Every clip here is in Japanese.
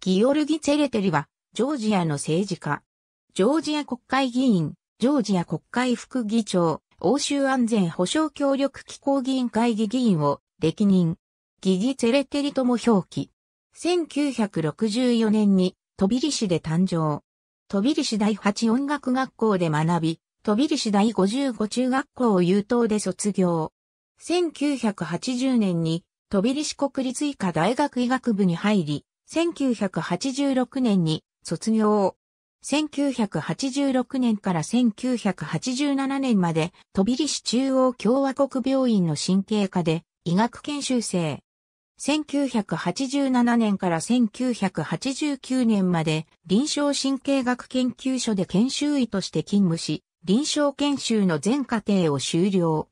ギオルギ・ツェレテリは、ジョージアの政治家。ジョージア国会議員、ジョージア国会副議長、欧州安全保障協力機構議員会議議員を歴任。ギギ・ツェレテリとも表記。1964年に、トビリ市で誕生。トビリ市第8音楽学校で学び、トビリ市第55中学校を優等で卒業。1980年に、トビリ市国立医科大学医学部に入り、1986年に卒業1986年から1987年まで、飛びリ市中央共和国病院の神経科で医学研修生。1987年から1989年まで臨床神経学研究所で研修医として勤務し、臨床研修の全過程を終了。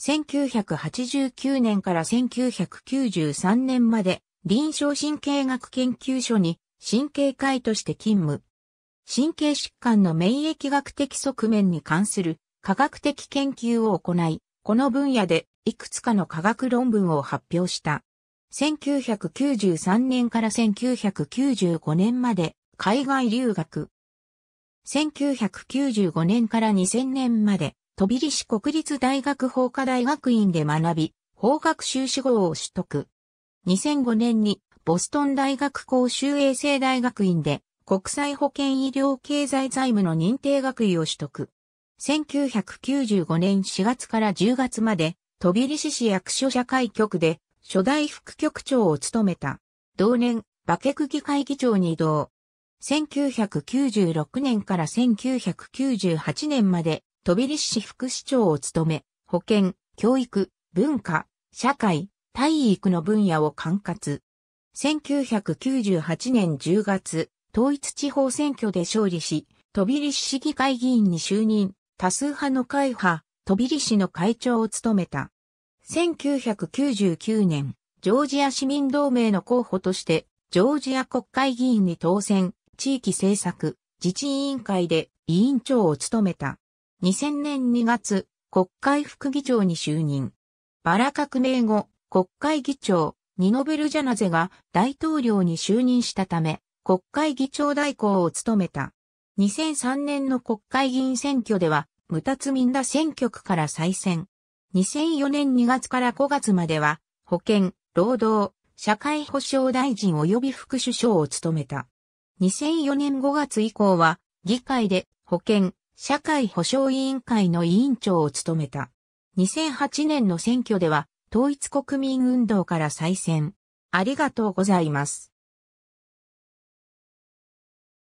1989年から1993年まで臨床神経学研究所に神経科医として勤務。神経疾患の免疫学的側面に関する科学的研究を行い、この分野でいくつかの科学論文を発表した。1993年から1995年まで海外留学。1995年から2000年まで飛び入国立大学法科大学院で学び、法学修士号を取得。2005年にボストン大学公衆衛生大学院で国際保健医療経済財務の認定学位を取得。1995年4月から10月まで、飛び入市市役所社会局で、初代副局長を務めた。同年、馬ケク議会議長に移動。1996年から1998年まで、飛び入市副市長を務め、保健、教育、文化、社会、体育の分野を管轄。1998年10月、統一地方選挙で勝利し、飛びり市議会議員に就任、多数派の会派、飛びり市の会長を務めた。1999年、ジョージア市民同盟の候補として、ジョージア国会議員に当選、地域政策、自治委員会で委員長を務めた。2000年2月、国会副議長に就任。バラ革命後、国会議長、ニノベル・ジャナゼが大統領に就任したため、国会議長代行を務めた。2003年の国会議員選挙では、ムタツミンダ選挙区から再選。2004年2月から5月までは、保健、労働、社会保障大臣及び副首相を務めた。2004年5月以降は、議会で保健、社会保障委員会の委員長を務めた。2008年の選挙では、統一国民運動から再選。ありがとうございます。